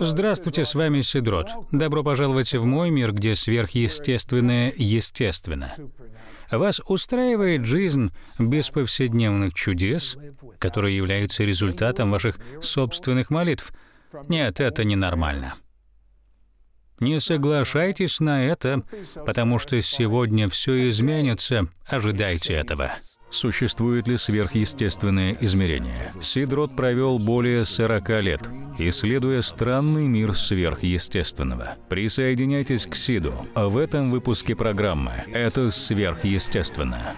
Здравствуйте, с вами Сидрот. Добро пожаловать в мой мир, где сверхъестественное естественно. Вас устраивает жизнь без повседневных чудес, которые являются результатом ваших собственных молитв? Нет, это ненормально. Не соглашайтесь на это, потому что сегодня все изменится. Ожидайте этого существует ли сверхъестественное измерение. Сидрот провел более 40 лет, исследуя странный мир сверхъестественного. Присоединяйтесь к Сиду в этом выпуске программы «Это сверхъестественно».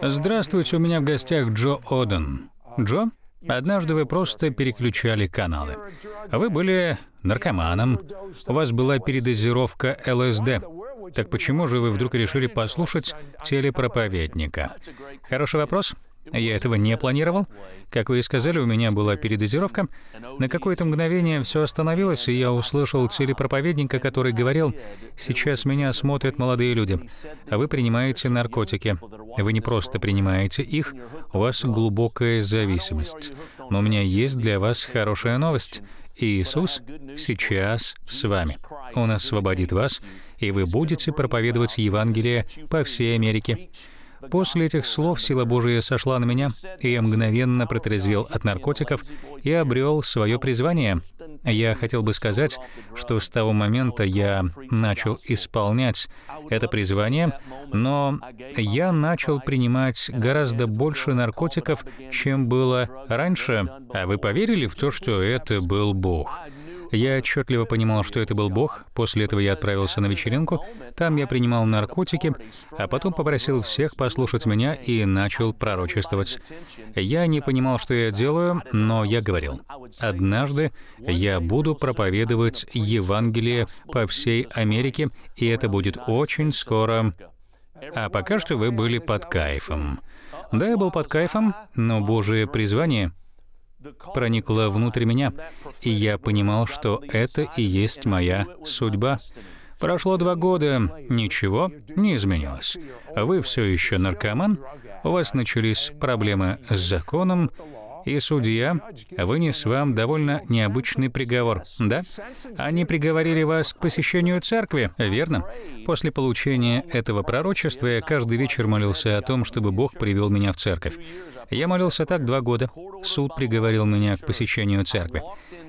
Здравствуйте, у меня в гостях Джо Оден. Джо, однажды вы просто переключали каналы. Вы были наркоманом, у вас была передозировка ЛСД. Так почему же вы вдруг решили послушать телепроповедника? Хороший вопрос. Я этого не планировал. Как вы и сказали, у меня была передозировка. На какое-то мгновение все остановилось, и я услышал телепроповедника, который говорил, «Сейчас меня смотрят молодые люди, а вы принимаете наркотики. Вы не просто принимаете их, у вас глубокая зависимость. Но у меня есть для вас хорошая новость. Иисус сейчас с вами. Он освободит вас и вы будете проповедовать Евангелие по всей Америке». После этих слов сила Божия сошла на меня, и я мгновенно протрезвел от наркотиков и обрел свое призвание. Я хотел бы сказать, что с того момента я начал исполнять это призвание, но я начал принимать гораздо больше наркотиков, чем было раньше. А вы поверили в то, что это был Бог? Я отчетливо понимал, что это был Бог. После этого я отправился на вечеринку. Там я принимал наркотики, а потом попросил всех послушать меня и начал пророчествовать. Я не понимал, что я делаю, но я говорил, «Однажды я буду проповедовать Евангелие по всей Америке, и это будет очень скоро». А пока что вы были под кайфом. Да, я был под кайфом, но Божие призвание — проникла внутрь меня, и я понимал, что это и есть моя судьба. Прошло два года, ничего не изменилось. Вы все еще наркоман, у вас начались проблемы с законом, и судья вынес вам довольно необычный приговор, да? Они приговорили вас к посещению церкви, верно? После получения этого пророчества я каждый вечер молился о том, чтобы Бог привел меня в церковь. Я молился так два года. Суд приговорил меня к посещению церкви.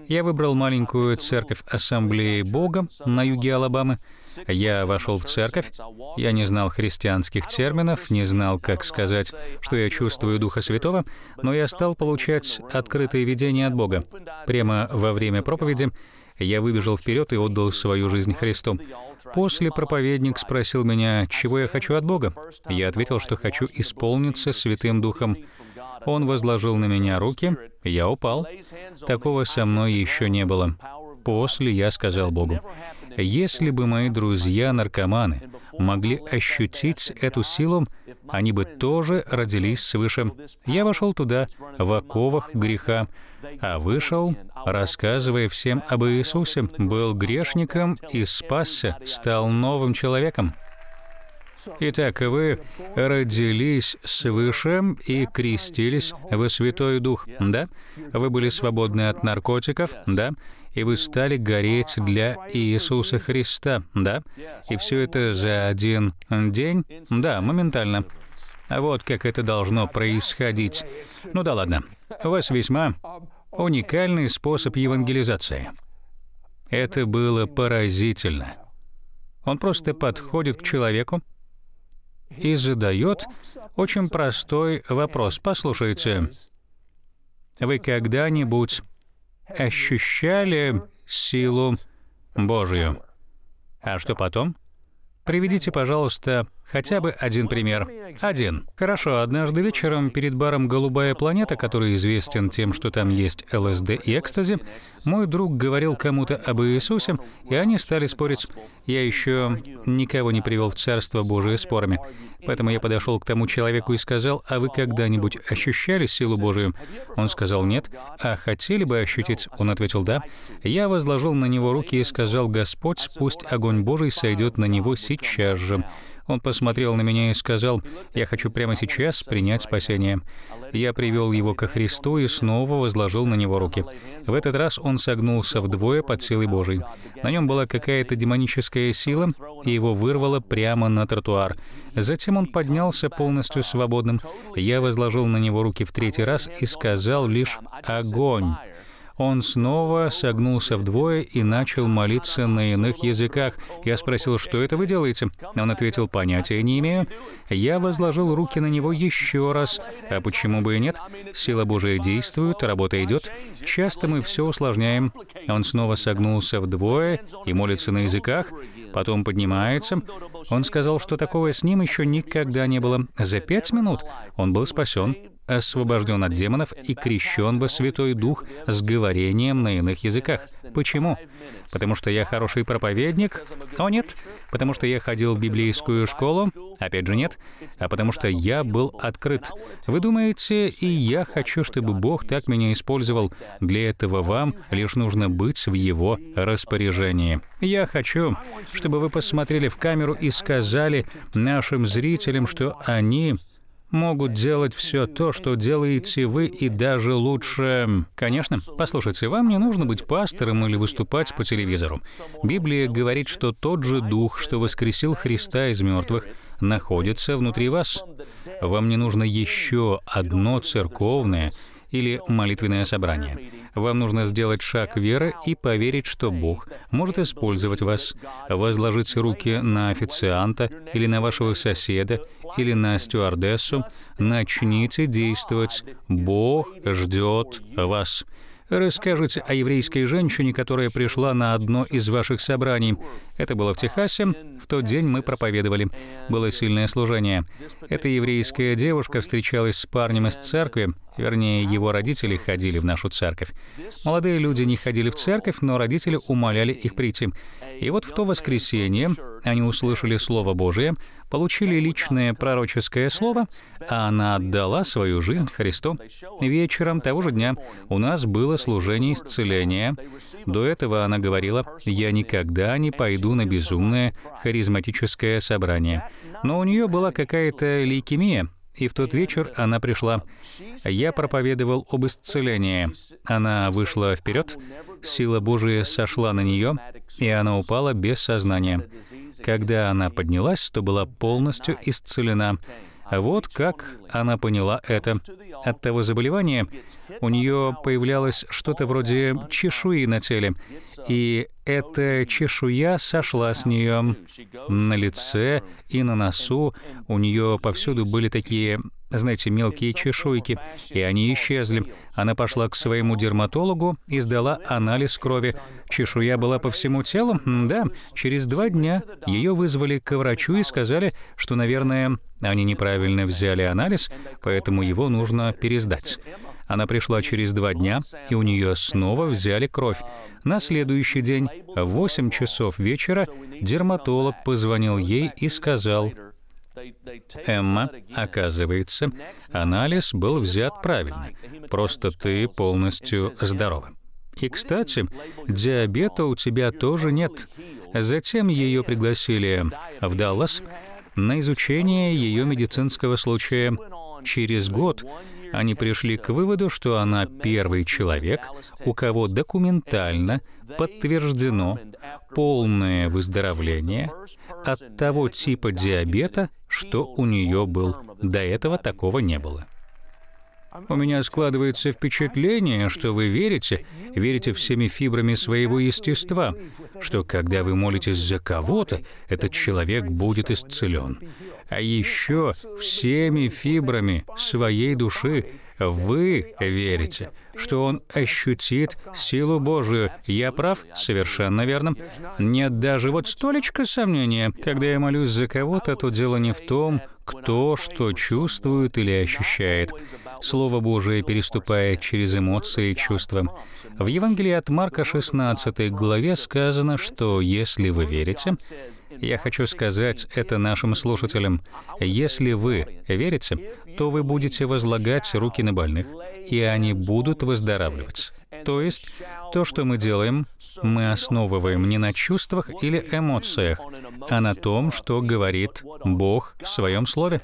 Я выбрал маленькую церковь Ассамблеи Бога на юге Алабамы. Я вошел в церковь. Я не знал христианских терминов, не знал, как сказать, что я чувствую Духа Святого, но я стал получать открытые видения от Бога. Прямо во время проповеди я выбежал вперед и отдал свою жизнь Христу. После проповедник спросил меня, чего я хочу от Бога. Я ответил, что хочу исполниться Святым Духом. Он возложил на меня руки, я упал. Такого со мной еще не было. После я сказал Богу, если бы мои друзья-наркоманы могли ощутить эту силу, они бы тоже родились свыше. Я вошел туда в оковах греха, а вышел, рассказывая всем об Иисусе, был грешником и спасся, стал новым человеком. Итак, вы родились свыше и крестились во Святой Дух, да? Вы были свободны от наркотиков, да? И вы стали гореть для Иисуса Христа, да? И все это за один день? Да, моментально. Вот как это должно происходить. Ну да ладно. У вас весьма уникальный способ евангелизации. Это было поразительно. Он просто подходит к человеку, и задает очень простой вопрос. Послушайте, вы когда-нибудь ощущали силу Божью? А что потом? Приведите, пожалуйста, Хотя бы один пример. Один. Хорошо, однажды вечером перед баром «Голубая планета», который известен тем, что там есть ЛСД и экстази, мой друг говорил кому-то об Иисусе, и они стали спорить. Я еще никого не привел в Царство Божие спорами. Поэтому я подошел к тому человеку и сказал, «А вы когда-нибудь ощущали силу Божию?» Он сказал, «Нет». «А хотели бы ощутить?» Он ответил, «Да». Я возложил на него руки и сказал, «Господь, пусть огонь Божий сойдет на него сейчас же». Он посмотрел на меня и сказал, «Я хочу прямо сейчас принять спасение». Я привел его ко Христу и снова возложил на него руки. В этот раз он согнулся вдвое под силой Божией. На нем была какая-то демоническая сила, и его вырвало прямо на тротуар. Затем он поднялся полностью свободным. Я возложил на него руки в третий раз и сказал лишь «Огонь!» он снова согнулся вдвое и начал молиться на иных языках. Я спросил, что это вы делаете? Он ответил, понятия не имею. Я возложил руки на него еще раз. А почему бы и нет? Сила Божия действует, работа идет. Часто мы все усложняем. Он снова согнулся вдвое и молится на языках, потом поднимается. Он сказал, что такого с ним еще никогда не было. За пять минут он был спасен освобожден от демонов и крещен во Святой Дух с говорением на иных языках. Почему? Потому что я хороший проповедник? О, нет. Потому что я ходил в библейскую школу? Опять же, нет. А потому что я был открыт. Вы думаете, и я хочу, чтобы Бог так меня использовал. Для этого вам лишь нужно быть в Его распоряжении. Я хочу, чтобы вы посмотрели в камеру и сказали нашим зрителям, что они могут делать все то, что делаете вы, и даже лучше. Конечно, послушайте, вам не нужно быть пастором или выступать по телевизору. Библия говорит, что тот же Дух, что воскресил Христа из мертвых, находится внутри вас. Вам не нужно еще одно церковное или молитвенное собрание. Вам нужно сделать шаг веры и поверить, что Бог может использовать вас. Возложить руки на официанта или на вашего соседа или на стюардессу. Начните действовать. Бог ждет вас. Расскажите о еврейской женщине, которая пришла на одно из ваших собраний. Это было в Техасе. В тот день мы проповедовали. Было сильное служение. Эта еврейская девушка встречалась с парнем из церкви, вернее, его родители ходили в нашу церковь. Молодые люди не ходили в церковь, но родители умоляли их прийти. И вот в то воскресенье они услышали Слово Божие, получили личное пророческое слово, а она отдала свою жизнь Христу. Вечером того же дня у нас было служение исцеления. До этого она говорила, «Я никогда не пойду виду на безумное харизматическое собрание. Но у нее была какая-то лейкемия, и в тот вечер она пришла. Я проповедовал об исцелении. Она вышла вперед, сила Божия сошла на нее, и она упала без сознания. Когда она поднялась, то была полностью исцелена. Вот как она поняла это. От того заболевания у нее появлялось что-то вроде чешуи на теле, и эта чешуя сошла с нее. На лице и на носу у нее повсюду были такие знаете, мелкие чешуйки, и они исчезли. Она пошла к своему дерматологу и сдала анализ крови. Чешуя была по всему телу? Да. Через два дня ее вызвали к врачу и сказали, что, наверное, они неправильно взяли анализ, поэтому его нужно пересдать. Она пришла через два дня, и у нее снова взяли кровь. На следующий день, в 8 часов вечера, дерматолог позвонил ей и сказал, Эмма, оказывается, анализ был взят правильно. Просто ты полностью здорова. И, кстати, диабета у тебя тоже нет. Затем ее пригласили в Даллас, на изучение ее медицинского случая. Через год они пришли к выводу, что она первый человек, у кого документально подтверждено полное выздоровление от того типа диабета, что у нее был. До этого такого не было. У меня складывается впечатление, что вы верите, верите всеми фибрами своего естества, что когда вы молитесь за кого-то, этот человек будет исцелен. А еще всеми фибрами своей души вы верите, что он ощутит силу Божию. Я прав? Совершенно верно. Нет даже вот столечко сомнения. Когда я молюсь за кого-то, то дело не в том, кто что чувствует или ощущает. Слово Божие переступает через эмоции и чувства. В Евангелии от Марка 16 главе сказано, что если вы верите, я хочу сказать это нашим слушателям, если вы верите, то вы будете возлагать руки на больных, и они будут выздоравливать. То есть то, что мы делаем, мы основываем не на чувствах или эмоциях, а на том, что говорит Бог в Своем Слове.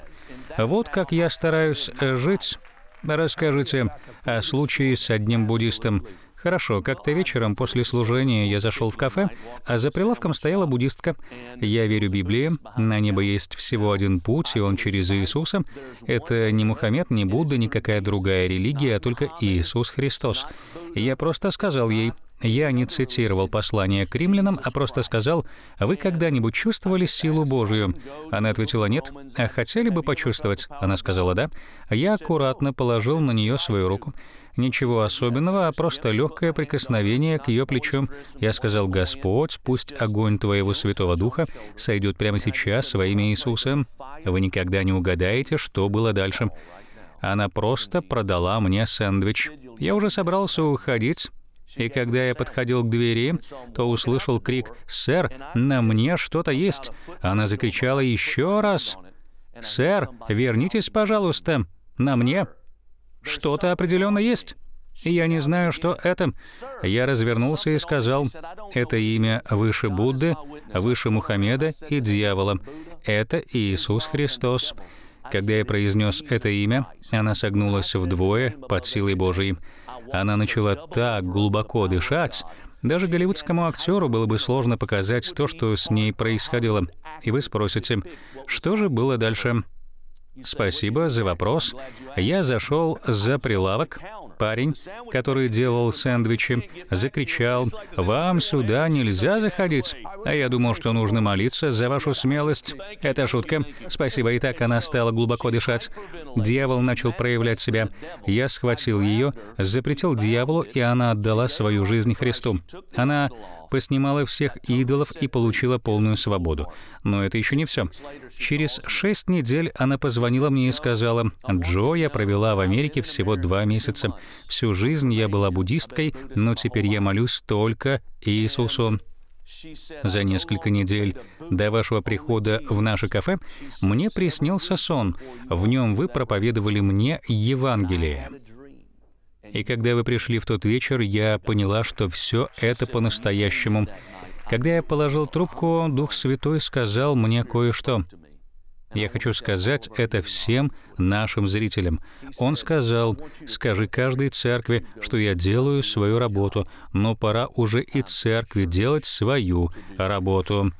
Вот как я стараюсь жить. Расскажите о случае с одним буддистом, Хорошо, как-то вечером после служения я зашел в кафе, а за прилавком стояла буддистка. Я верю Библии, на небо есть всего один путь, и он через Иисуса. Это не Мухаммед, не Будда, никакая другая религия, а только Иисус Христос. Я просто сказал ей, я не цитировал послание к римлянам, а просто сказал, «Вы когда-нибудь чувствовали силу Божию?» Она ответила, «Нет». «А хотели бы почувствовать?» Она сказала, «Да». Я аккуратно положил на нее свою руку. Ничего особенного, а просто легкое прикосновение к ее плечам. Я сказал, «Господь, пусть огонь Твоего Святого Духа сойдет прямо сейчас во имя Иисуса». Вы никогда не угадаете, что было дальше. Она просто продала мне сэндвич. Я уже собрался уходить, и когда я подходил к двери, то услышал крик «Сэр, на мне что-то есть!» Она закричала еще раз «Сэр, вернитесь, пожалуйста, на мне!» Что-то определенно есть. И я не знаю, что это. Я развернулся и сказал, это имя выше Будды, выше Мухаммеда и дьявола. Это Иисус Христос. Когда я произнес это имя, она согнулась вдвое под силой Божией. Она начала так глубоко дышать, даже голливудскому актеру было бы сложно показать то, что с ней происходило. И вы спросите, что же было дальше? Спасибо за вопрос. Я зашел за прилавок. Парень, который делал сэндвичи, закричал, «Вам сюда нельзя заходить!» А я думал, что нужно молиться за вашу смелость. Это шутка. Спасибо, и так она стала глубоко дышать. Дьявол начал проявлять себя. Я схватил ее, запретил дьяволу, и она отдала свою жизнь Христу. Она поснимала всех идолов и получила полную свободу. Но это еще не все. Через шесть недель она позвонила мне и сказала, «Джо, я провела в Америке всего два месяца. Всю жизнь я была буддисткой, но теперь я молюсь только Иисусу». За несколько недель до вашего прихода в наше кафе мне приснился сон. В нем вы проповедовали мне Евангелие. И когда вы пришли в тот вечер, я поняла, что все это по-настоящему. Когда я положил трубку, Дух Святой сказал мне кое-что. Я хочу сказать это всем нашим зрителям. Он сказал, скажи каждой церкви, что я делаю свою работу, но пора уже и церкви делать свою работу.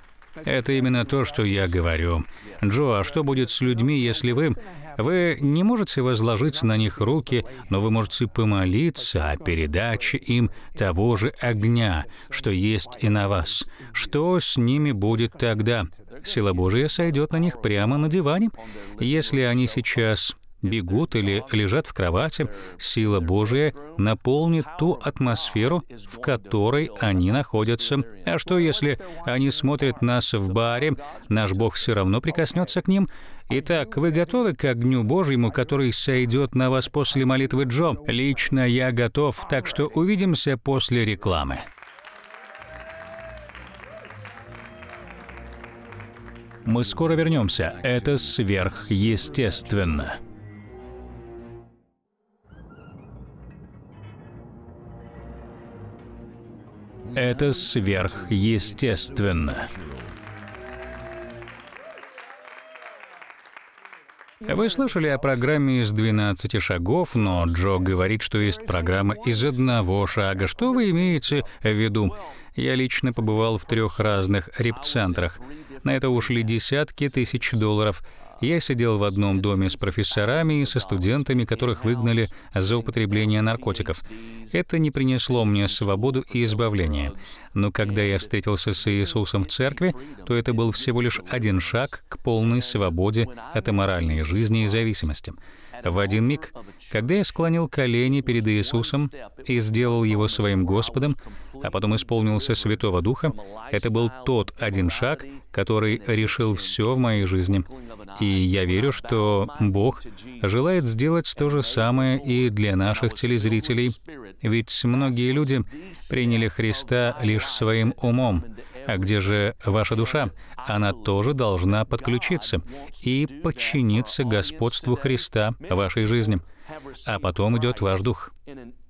Это именно то, что я говорю. Джо, а что будет с людьми, если вы вы не можете возложить на них руки, но вы можете помолиться о передаче им того же огня, что есть и на вас. Что с ними будет тогда? Сила Божия сойдет на них прямо на диване, если они сейчас бегут или лежат в кровати, сила Божия наполнит ту атмосферу, в которой они находятся. А что, если они смотрят нас в баре, наш Бог все равно прикоснется к ним? Итак, вы готовы к огню Божьему, который сойдет на вас после молитвы Джо? Лично я готов, так что увидимся после рекламы. Мы скоро вернемся. Это сверхъестественно. Это сверхъестественно. Вы слышали о программе из 12 шагов, но Джо говорит, что есть программа из одного шага. Что вы имеете в виду? Я лично побывал в трех разных реп-центрах. На это ушли десятки тысяч долларов. Я сидел в одном доме с профессорами и со студентами, которых выгнали за употребление наркотиков. Это не принесло мне свободу и избавление. Но когда я встретился с Иисусом в церкви, то это был всего лишь один шаг к полной свободе от аморальной жизни и зависимости. В один миг, когда я склонил колени перед Иисусом и сделал Его своим Господом, а потом исполнился Святого Духа, это был тот один шаг, который решил все в моей жизни. И я верю, что Бог желает сделать то же самое и для наших телезрителей. Ведь многие люди приняли Христа лишь своим умом, а где же ваша душа? Она тоже должна подключиться и подчиниться господству Христа в вашей жизни. А потом идет ваш дух.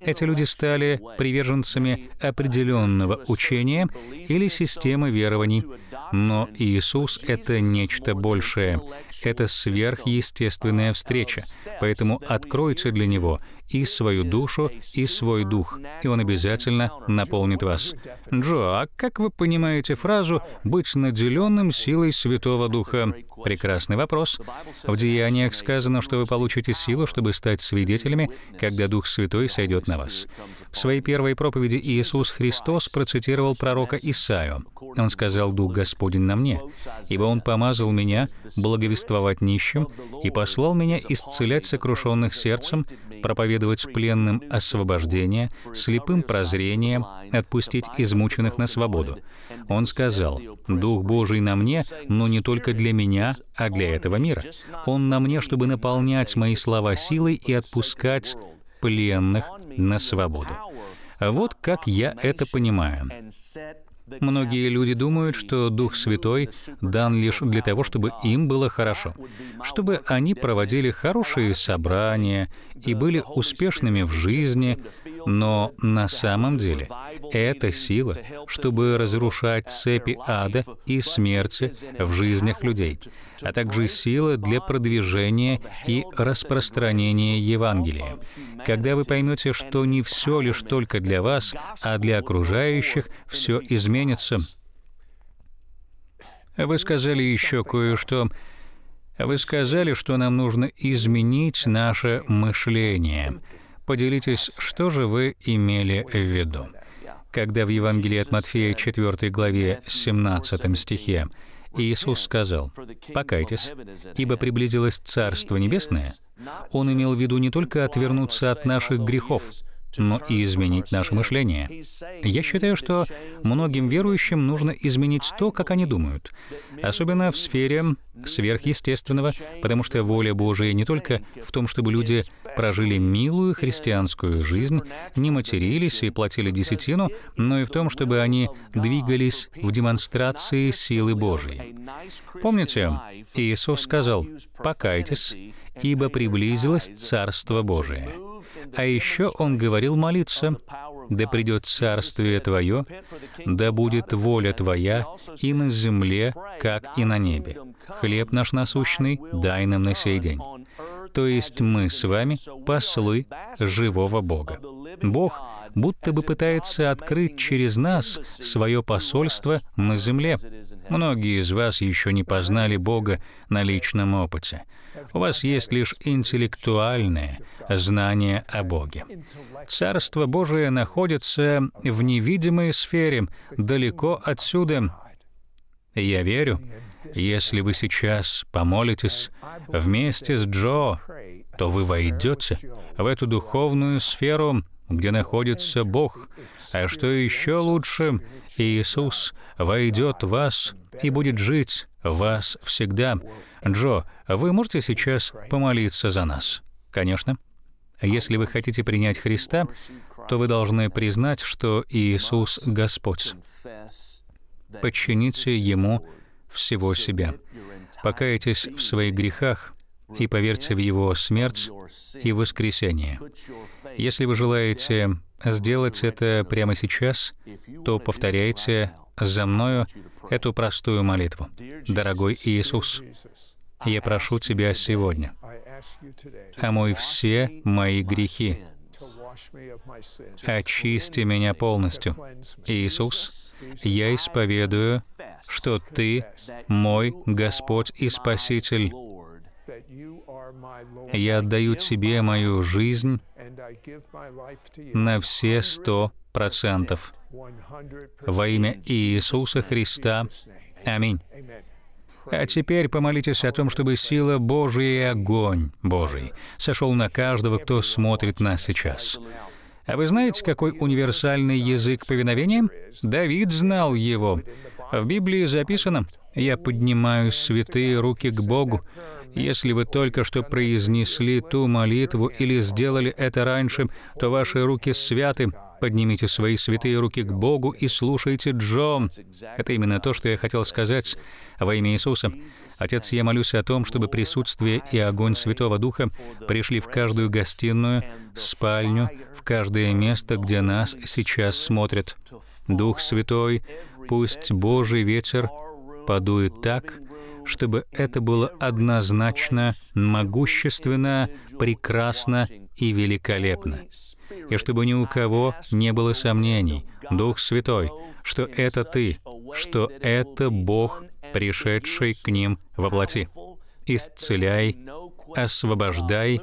Эти люди стали приверженцами определенного учения или системы верований. Но Иисус — это нечто большее. Это сверхъестественная встреча. Поэтому откройте для Него — и свою душу, и свой дух, и Он обязательно наполнит вас. Джо, а как вы понимаете фразу «быть наделенным силой Святого Духа»? Прекрасный вопрос. В Деяниях сказано, что вы получите силу, чтобы стать свидетелями, когда Дух Святой сойдет на вас. В своей первой проповеди Иисус Христос процитировал пророка Исаию. Он сказал, «Дух Господень на мне, ибо Он помазал меня благовествовать нищим и послал меня исцелять сокрушенных сердцем, проповедовать проповедовать пленным освобождение, слепым прозрение, отпустить измученных на свободу. Он сказал, «Дух Божий на мне, но не только для меня, а для этого мира. Он на мне, чтобы наполнять мои слова силой и отпускать пленных на свободу». Вот как я это понимаю. Многие люди думают, что Дух Святой дан лишь для того, чтобы им было хорошо, чтобы они проводили хорошие собрания и были успешными в жизни, но на самом деле это сила, чтобы разрушать цепи ада и смерти в жизнях людей, а также сила для продвижения и распространения Евангелия. Когда вы поймете, что не все лишь только для вас, а для окружающих, все изменится. Вы сказали еще кое-что. Вы сказали, что нам нужно изменить наше мышление. Поделитесь, что же вы имели в виду? Когда в Евангелии от Матфея 4 главе 17 стихе Иисус сказал, «Покайтесь, ибо приблизилось Царство Небесное», Он имел в виду не только отвернуться от наших грехов, но ну, и изменить наше мышление. Я считаю, что многим верующим нужно изменить то, как они думают, особенно в сфере сверхъестественного, потому что воля Божия не только в том, чтобы люди прожили милую христианскую жизнь, не матерились и платили десятину, но и в том, чтобы они двигались в демонстрации силы Божьей. Помните, Иисус сказал, «Покайтесь, ибо приблизилось Царство Божие». А еще он говорил молиться, «Да придет Царствие Твое, да будет воля Твоя и на земле, как и на небе. Хлеб наш насущный дай нам на сей день». То есть мы с вами послы живого Бога. Бог будто бы пытается открыть через нас свое посольство на земле. Многие из вас еще не познали Бога на личном опыте. У вас есть лишь интеллектуальное знание о Боге. Царство Божие находится в невидимой сфере, далеко отсюда. Я верю, если вы сейчас помолитесь вместе с Джо, то вы войдете в эту духовную сферу, где находится Бог. А что еще лучше, Иисус войдет в вас и будет жить в вас всегда. Джо, вы можете сейчас помолиться за нас? Конечно. Если вы хотите принять Христа, то вы должны признать, что Иисус Господь. Подчините Ему всего себя. Покайтесь в своих грехах и поверьте в Его смерть и воскресение. Если вы желаете сделать это прямо сейчас, то повторяйте за мною эту простую молитву. «Дорогой Иисус, я прошу Тебя сегодня, омой все мои грехи, очисти меня полностью. Иисус, я исповедую, что Ты мой Господь и Спаситель. Я отдаю Тебе мою жизнь на все сто процентов. Во имя Иисуса Христа. Аминь. А теперь помолитесь о том, чтобы сила Божия и огонь Божий сошел на каждого, кто смотрит нас сейчас. А вы знаете, какой универсальный язык повиновения? Давид знал его. В Библии записано «Я поднимаю святые руки к Богу». Если вы только что произнесли ту молитву или сделали это раньше, то ваши руки святы, Поднимите свои святые руки к Богу и слушайте Джо. Это именно то, что я хотел сказать во имя Иисуса. Отец, я молюсь о том, чтобы присутствие и огонь Святого Духа пришли в каждую гостиную, спальню, в каждое место, где нас сейчас смотрят. Дух Святой, пусть Божий ветер подует так, чтобы это было однозначно, могущественно, прекрасно и великолепно и чтобы ни у кого не было сомнений, Дух Святой, что это Ты, что это Бог, пришедший к ним во плоти. Исцеляй, освобождай,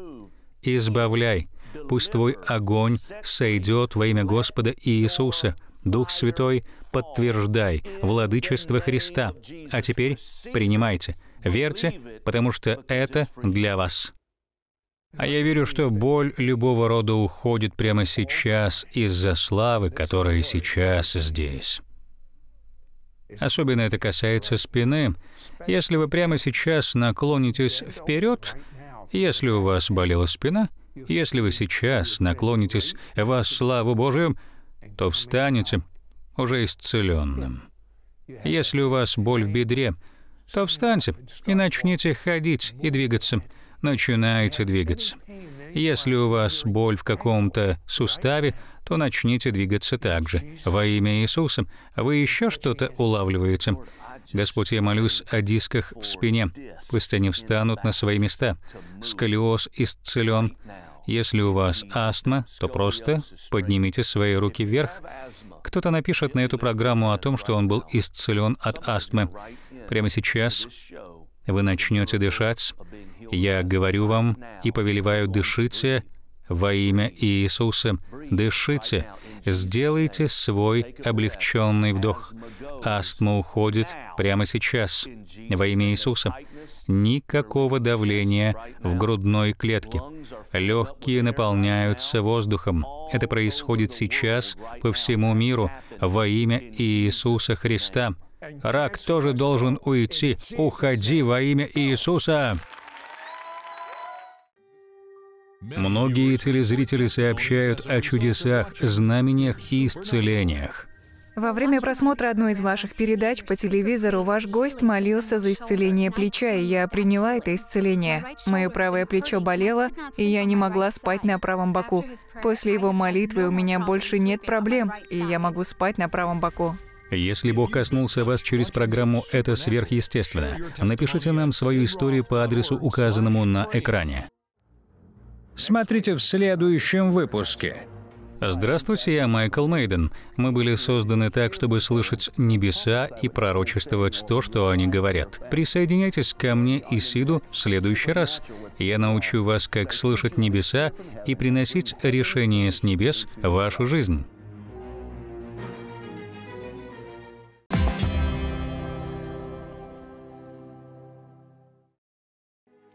избавляй. Пусть Твой огонь сойдет во имя Господа Иисуса. Дух Святой, подтверждай владычество Христа. А теперь принимайте, верьте, потому что это для вас. А я верю, что боль любого рода уходит прямо сейчас из-за славы, которая сейчас здесь. Особенно это касается спины. Если вы прямо сейчас наклонитесь вперед, если у вас болела спина, если вы сейчас наклонитесь во славу Божию, то встанете уже исцеленным. Если у вас боль в бедре, то встаньте и начните ходить и двигаться начинайте двигаться. Если у вас боль в каком-то суставе, то начните двигаться так же. Во имя Иисуса. Вы еще что-то улавливаете? Господь, я молюсь о дисках в спине. Пусть они встанут на свои места. Сколиоз исцелен. Если у вас астма, то просто поднимите свои руки вверх. Кто-то напишет на эту программу о том, что он был исцелен от астмы. Прямо сейчас вы начнете дышать «Я говорю вам и повелеваю, дышите во имя Иисуса, дышите, сделайте свой облегченный вдох. Астма уходит прямо сейчас, во имя Иисуса. Никакого давления в грудной клетке. Легкие наполняются воздухом. Это происходит сейчас по всему миру, во имя Иисуса Христа. Рак тоже должен уйти. Уходи во имя Иисуса! Многие телезрители сообщают о чудесах, знамениях и исцелениях. Во время просмотра одной из ваших передач по телевизору ваш гость молился за исцеление плеча, и я приняла это исцеление. Мое правое плечо болело, и я не могла спать на правом боку. После его молитвы у меня больше нет проблем, и я могу спать на правом боку. Если Бог коснулся вас через программу «Это сверхъестественно», напишите нам свою историю по адресу, указанному на экране. Смотрите в следующем выпуске. Здравствуйте, я Майкл Мейден. Мы были созданы так, чтобы слышать небеса и пророчествовать то, что они говорят. Присоединяйтесь ко мне и Сиду в следующий раз. Я научу вас, как слышать небеса и приносить решения с небес в вашу жизнь.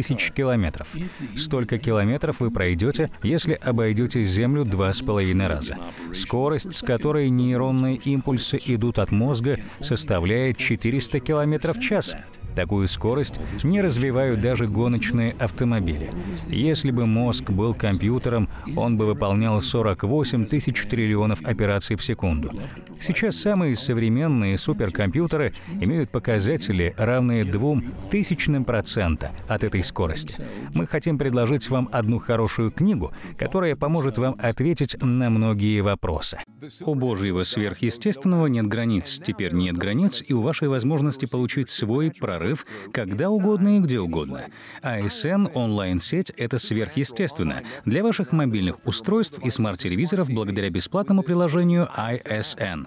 тысяч километров. Столько километров вы пройдете, если обойдете Землю два с половиной раза. Скорость, с которой нейронные импульсы идут от мозга, составляет 400 километров в час. Такую скорость не развивают даже гоночные автомобили. Если бы мозг был компьютером, он бы выполнял 48 тысяч триллионов операций в секунду. Сейчас самые современные суперкомпьютеры имеют показатели, равные двум тысячным процента от этой скорости. Мы хотим предложить вам одну хорошую книгу, которая поможет вам ответить на многие вопросы. У Божьего сверхъестественного нет границ, теперь нет границ и у вашей возможности получить свой пророк прорыв, когда угодно и где угодно. ISN а онлайн-сеть — это сверхъестественно для ваших мобильных устройств и смарт-телевизоров благодаря бесплатному приложению ISN.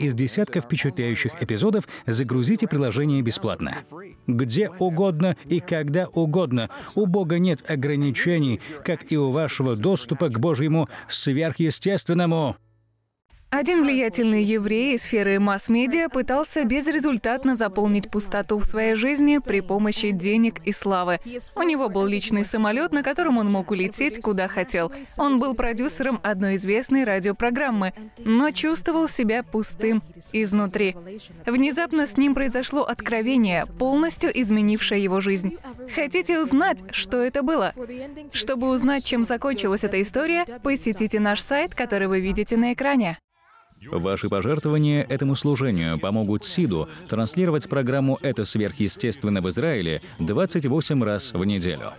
из десятков впечатляющих эпизодов загрузите приложение бесплатно. Где угодно и когда угодно. У Бога нет ограничений, как и у вашего доступа к Божьему сверхъестественному. Один влиятельный еврей из сферы масс-медиа пытался безрезультатно заполнить пустоту в своей жизни при помощи денег и славы. У него был личный самолет, на котором он мог улететь куда хотел. Он был продюсером одной известной радиопрограммы, но чувствовал себя пустым изнутри. Внезапно с ним произошло откровение, полностью изменившее его жизнь. Хотите узнать, что это было? Чтобы узнать, чем закончилась эта история, посетите наш сайт, который вы видите на экране. Ваши пожертвования этому служению помогут СИДу транслировать программу «Это сверхъестественно» в Израиле 28 раз в неделю.